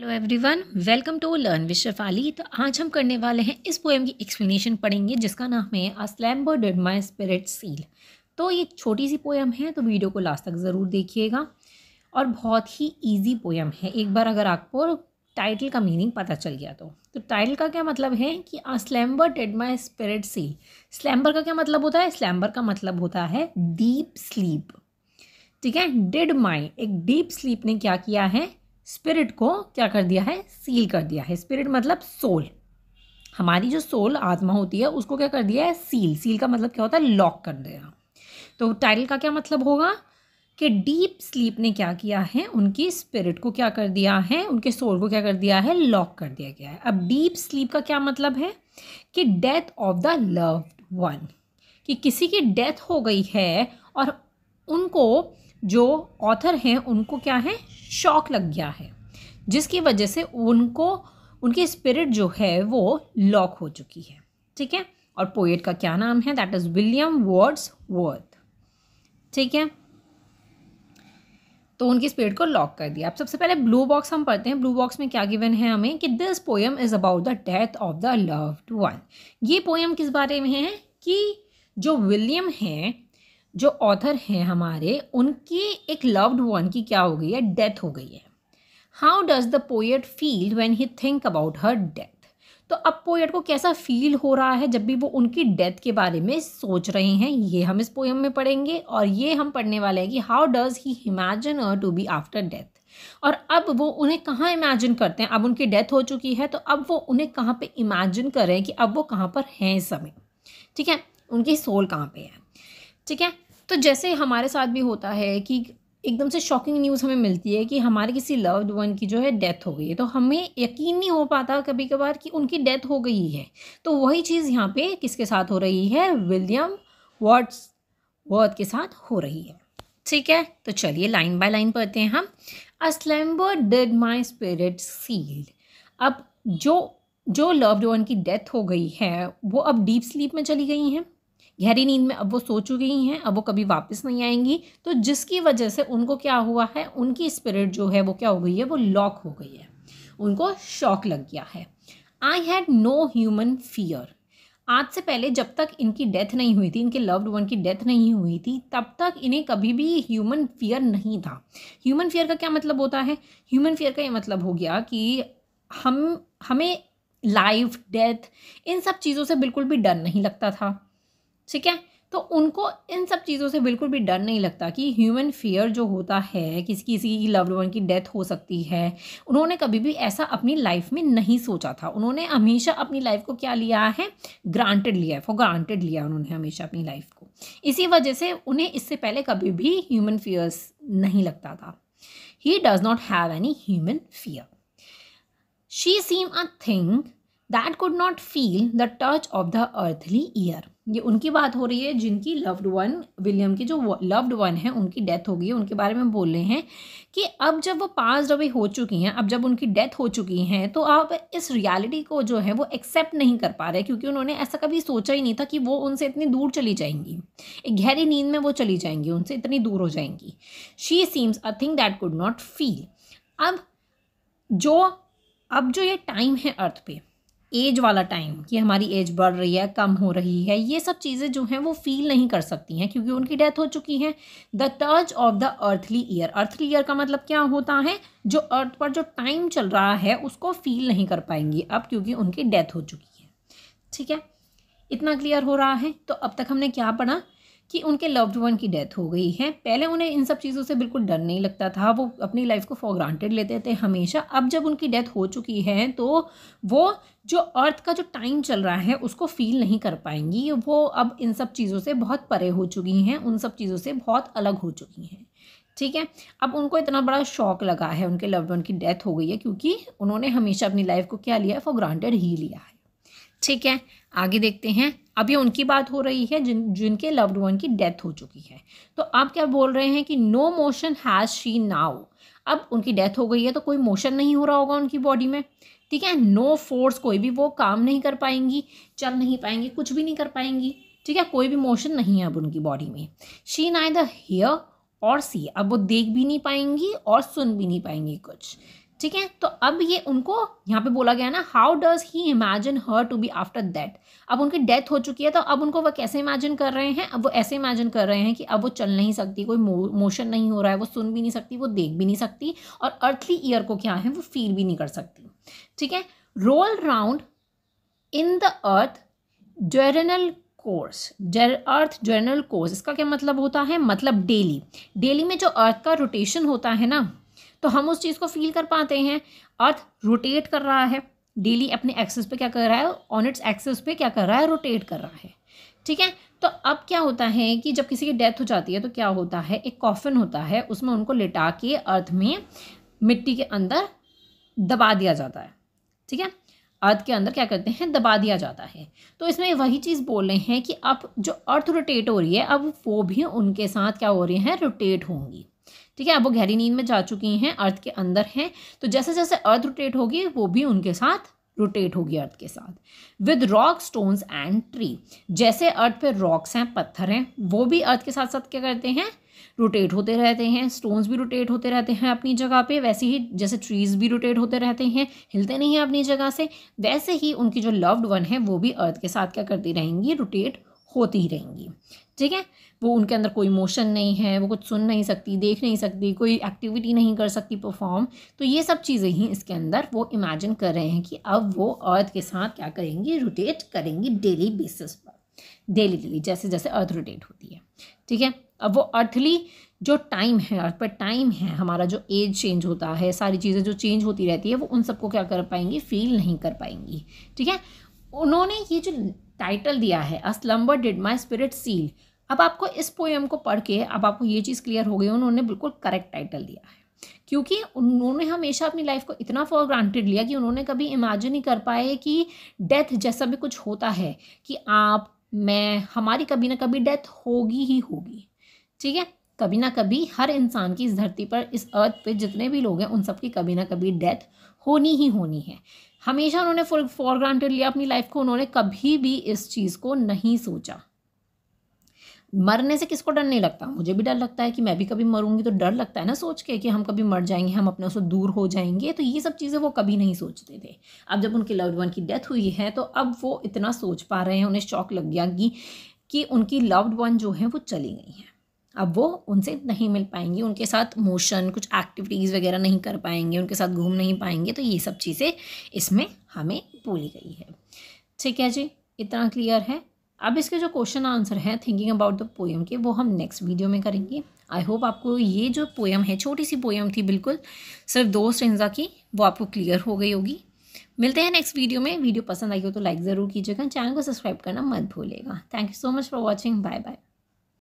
hello everyone welcome to learn with तो आज हम करने वाले हैं इस पोएम की एक्सप्लेनेशन पढ़ेंगे जिसका नाम है a slumber did my spirit seal तो ये छोटी सी पोएम है तो वीडियो को लास्ट तक ज़रूर देखिएगा और बहुत ही इजी पोएम है एक बार अगर आपको टाइटल का मीनिंग पता चल गया तो तो टाइटल का क्या मतलब है कि a slumber did my spirit seal slumber का क्या मतलब होता है स्लैम्बर का मतलब होता है डीप स्लीप ठीक है डेड माई एक डीप स्लीप ने क्या किया है स्पिरिट को क्या कर दिया है सील कर दिया है स्पिरिट मतलब सोल हमारी जो सोल आत्मा होती है उसको क्या कर दिया है सील सील का मतलब क्या होता है लॉक कर दिया तो टाइटल का क्या मतलब होगा कि डीप स्लीप ने क्या किया है उनकी स्पिरिट को क्या कर दिया है उनके सोल को क्या कर दिया है लॉक कर दिया गया है अब डीप स्लीप का क्या मतलब है कि death of the loved one कि किसी की डेथ हो गई है और उनको जो ऑथर हैं उनको क्या है शौक लग गया है जिसकी वजह से उनको उनकी स्पिरिट जो है वो लॉक हो चुकी है ठीक है और पोएट का क्या नाम है that is William Wordsworth ठीक है तो उनकी स्पिरिट को लॉक कर दिया अब सबसे पहले ब्लू बॉक्स हम पढ़ते हैं ब्लू बॉक्स में क्या गिवन है हमें कि this poem is about the death of the loved one ये पोएम किस बारे में है कि जो विलियम हैं जो ऑथर हैं हमारे उनकी एक लव्ड वन की क्या हो गई है डेथ हो गई है how does the poet feel when he think about her death तो अब पोएट को कैसा फील हो रहा है जब भी वो उनकी डेथ के बारे में सोच रहे हैं ये हम इस पोएम में पढ़ेंगे और ये हम पढ़ने वाले हैं कि how does he imagine a to be after death और अब वो उन्हें कहाँ इमेजिन करते हैं अब उनकी डेथ हो चुकी है तो अब वो उन्हें कहाँ पे इमेजिन कर रहे हैं कि अब वो कहाँ पर हैं इस समय ठीक है उनकी सोल कहाँ पे है ठीक है तो जैसे हमारे साथ भी होता है कि एकदम से शॉकिंग न्यूज़ हमें मिलती है कि हमारे किसी लव्ड वन की जो है डेथ हो गई है तो हमें यकीन नहीं हो पाता कभी कभार कि उनकी डेथ हो गई है तो वही चीज़ यहाँ पे किसके साथ हो रही है विलियम वर्ड्स वर्थ के साथ हो रही है ठीक है तो चलिए लाइन बाय लाइन पढ़ते हैं हम a slumber did my spirit sealed अब जो जो लव्ड वन की डेथ हो गई है वो अब डीप स्लीप में चली गई हैं गहरी नींद में अब वो सो चुकी हैं अब वो कभी वापस नहीं आएंगी तो जिसकी वजह से उनको क्या हुआ है उनकी स्पिरिट जो है वो क्या हो गई है वो लॉक हो गई है उनको शॉक लग गया है I had no human fear आज से पहले जब तक इनकी डेथ नहीं हुई थी इनके लव्ड वन की डेथ नहीं हुई थी तब तक इन्हें कभी भी ह्यूमन फियर नहीं था ह्यूमन फियर का क्या मतलब होता है ह्यूमन फियर का ये मतलब हो गया कि हम हमें लाइफ डेथ इन सब चीज़ों से बिल्कुल भी डर नहीं लगता था ठीक है तो उनको इन सब चीज़ों से बिल्कुल भी डर नहीं लगता कि ह्यूमन फेयर जो होता है किसी किसी की लव्ड वन की डेथ हो सकती है उन्होंने कभी भी ऐसा अपनी लाइफ में नहीं सोचा था उन्होंने हमेशा अपनी लाइफ को क्या लिया है ग्रांटेड लिया है फॉर ग्रांटेड लिया उन्होंने हमेशा अपनी लाइफ को इसी वजह से उन्हें इससे पहले कभी भी ह्यूमन फियर्स नहीं लगता था he does not have any human fear she seem a thing that could not feel the touch of the earthly year ये उनकी बात हो रही है जिनकी लव्ड वन विलियम की जो लव्ड वन है उनकी डेथ हो गई है उनके बारे में बोल रहे हैं कि अब जब वो पास अवे हो चुकी हैं अब जब उनकी डेथ हो चुकी हैं तो आप इस रियलिटी को जो है वो एक्सेप्ट नहीं कर पा रहे क्योंकि उन्होंने ऐसा कभी सोचा ही नहीं था कि वो उनसे इतनी दूर चली जाएंगी एक गहरी नींद में वो चली जाएंगी उनसे इतनी दूर हो जाएंगी she seems a thing that could not feel अब जो अब जो ये टाइम है अर्थ पे एज वाला टाइम कि हमारी एज बढ़ रही है कम हो रही है ये सब चीज़ें जो हैं वो फील नहीं कर सकती हैं क्योंकि उनकी डेथ हो चुकी है the touch of the earthly year earthly year का मतलब क्या होता है जो अर्थ पर जो टाइम चल रहा है उसको फील नहीं कर पाएंगी अब क्योंकि उनकी डेथ हो चुकी है ठीक है इतना क्लियर हो रहा है तो अब तक हमने क्या पढ़ा कि उनके लव्ड वन की डेथ हो गई है पहले उन्हें इन सब चीज़ों से बिल्कुल डर नहीं लगता था वो अपनी लाइफ को फॉर ग्रांटेड लेते थे हमेशा अब जब उनकी डेथ हो चुकी है तो वो जो अर्थ का जो टाइम चल रहा है उसको फील नहीं कर पाएंगी वो अब इन सब चीज़ों से बहुत परे हो चुकी हैं उन सब चीज़ों से बहुत अलग हो चुकी हैं ठीक है अब उनको इतना बड़ा शौक लगा है उनके लव्ड वन की डेथ हो गई है क्योंकि उन्होंने हमेशा अपनी लाइफ को क्या लिया है फॉर ग्रांटेड ही लिया है ठीक है आगे देखते हैं अभी उनकी बात हो रही है जिन जिनके लव्ड वन की डेथ हो चुकी है तो आप क्या बोल रहे हैं कि no motion has she now अब उनकी डेथ हो गई है तो कोई मोशन नहीं हो रहा होगा उनकी बॉडी में ठीक है नो फोर्स कोई भी वो काम नहीं कर पाएंगी चल नहीं पाएंगी कुछ भी नहीं कर पाएंगी ठीक है कोई भी मोशन नहीं है अब उनकी बॉडी में शी नाई द हेयर और सी अब वो देख भी नहीं पाएंगी और सुन भी नहीं पाएंगी कुछ ठीक है तो अब ये उनको यहाँ पे बोला गया ना how does he imagine her to be after that अब उनकी डेथ हो चुकी है तो अब उनको वह कैसे इमेजिन कर रहे हैं अब वो ऐसे इमेजिन कर रहे हैं कि अब वो चल नहीं सकती कोई मोशन नहीं हो रहा है वो सुन भी नहीं सकती वो देख भी नहीं सकती और अर्थली ईयर को क्या है वो फील भी नहीं कर सकती ठीक है roll round in the earth journal course earth journal course इसका क्या मतलब होता है मतलब डेली डेली में जो अर्थ का रोटेशन होता है ना तो हम उस चीज़ को फील कर पाते हैं अर्थ रोटेट कर रहा है डेली अपने एक्सेस पे क्या कर रहा है ऑन इट्स एक्सेस पे क्या कर रहा है रोटेट कर रहा है ठीक है तो अब क्या होता है कि जब किसी की डेथ हो जाती है तो क्या होता है एक कॉफिन होता है उसमें उनको लिटा के अर्थ में मिट्टी के अंदर दबा दिया जाता है ठीक है अर्थ के अंदर क्या करते हैं दबा दिया जाता है तो इसमें वही चीज़ बोल रहे हैं कि अब जो अर्थ रोटेट हो रही है अब वो भी उनके साथ क्या हो रही हैं रोटेट होंगी ठीक है अब वो गहरी नींद में जा चुकी हैं अर्थ के अंदर हैं तो जैसे जैसे अर्थ रोटेट होगी वो भी उनके साथ रोटेट होगी अर्थ के साथ with rock stones and tree जैसे अर्थ पे रॉक्स हैं पत्थर हैं वो भी अर्थ के साथ साथ क्या करते हैं रोटेट होते रहते हैं स्टोन्स भी रोटेट होते रहते हैं अपनी जगह पे वैसे ही जैसे ट्रीज भी रोटेट होते रहते हैं हिलते नहीं हैं अपनी जगह से वैसे ही उनकी जो लव्ड वन है वो भी अर्थ के साथ क्या करती रहेंगी रोटेट होती रहेंगी ठीक है वो उनके अंदर कोई मोशन नहीं है वो कुछ सुन नहीं सकती देख नहीं सकती कोई एक्टिविटी नहीं कर सकती परफॉर्म तो ये सब चीज़ें ही इसके अंदर वो इमेजिन कर रहे हैं कि अब वो अर्थ के साथ क्या करेंगी रोटेट करेंगी डेली बेसिस पर डेली डेली जैसे जैसे अर्थ रोटेट होती है ठीक है अब वो अर्थली जो टाइम है अर्थ पर टाइम है हमारा जो एज चेंज होता है सारी चीज़ें जो चेंज होती रहती है वो उन सबको क्या कर पाएंगी फील नहीं कर पाएंगी ठीक है उन्होंने ये जो टाइटल दिया है a slumber did my spirit seal अब आपको इस पोएम को पढ़ के अब आपको ये चीज़ क्लियर हो गई उन्होंने बिल्कुल करेक्ट टाइटल दिया है क्योंकि उन्होंने हमेशा अपनी लाइफ को इतना फॉर ग्रांटेड लिया कि उन्होंने कभी इमेजिन ही कर पाए कि डेथ जैसा भी कुछ होता है कि आप मैं हमारी कभी ना कभी डेथ होगी ही होगी ठीक है कभी ना कभी हर इंसान की इस धरती पर इस अर्थ पे जितने भी लोग हैं उन सब की कभी ना कभी डेथ होनी ही होनी है हमेशा उन्होंने फॉर ग्रांटेड लिया अपनी लाइफ को उन्होंने कभी भी इस चीज़ को नहीं सोचा मरने से किसको डर नहीं लगता मुझे भी डर लगता है कि मैं भी कभी मरूंगी तो डर लगता है ना सोच के कि हम कभी मर जाएंगे हम अपने से दूर हो जाएंगे तो ये सब चीज़ें वो कभी नहीं सोचते थे अब जब उनके लव्ड वन की डेथ हुई है तो अब वो इतना सोच पा रहे हैं उन्हें शौक लग गया कि, कि उनकी लव्ड वन जो है वो चली गई हैं अब वो उनसे नहीं मिल पाएंगी उनके साथ मोशन कुछ एक्टिविटीज़ वगैरह नहीं कर पाएंगे उनके साथ घूम नहीं पाएंगे तो ये सब चीज़ें इसमें हमें बोली गई है ठीक है जी इतना क्लियर है अब इसके जो क्वेश्चन आंसर है थिंकिंग अबाउट द पोएम के वो हम नेक्स्ट वीडियो में करेंगे आई होप आपको ये जो पोएम है छोटी सी पोएम थी बिल्कुल सिर्फ दो स्टेंजा की वो आपको क्लियर हो गई होगी मिलते हैं नेक्स्ट वीडियो में वीडियो पसंद आई हो तो लाइक ज़रूर कीजिएगा चैनल को सब्सक्राइब करना मत भूलिएगा thank you so much for watching bye bye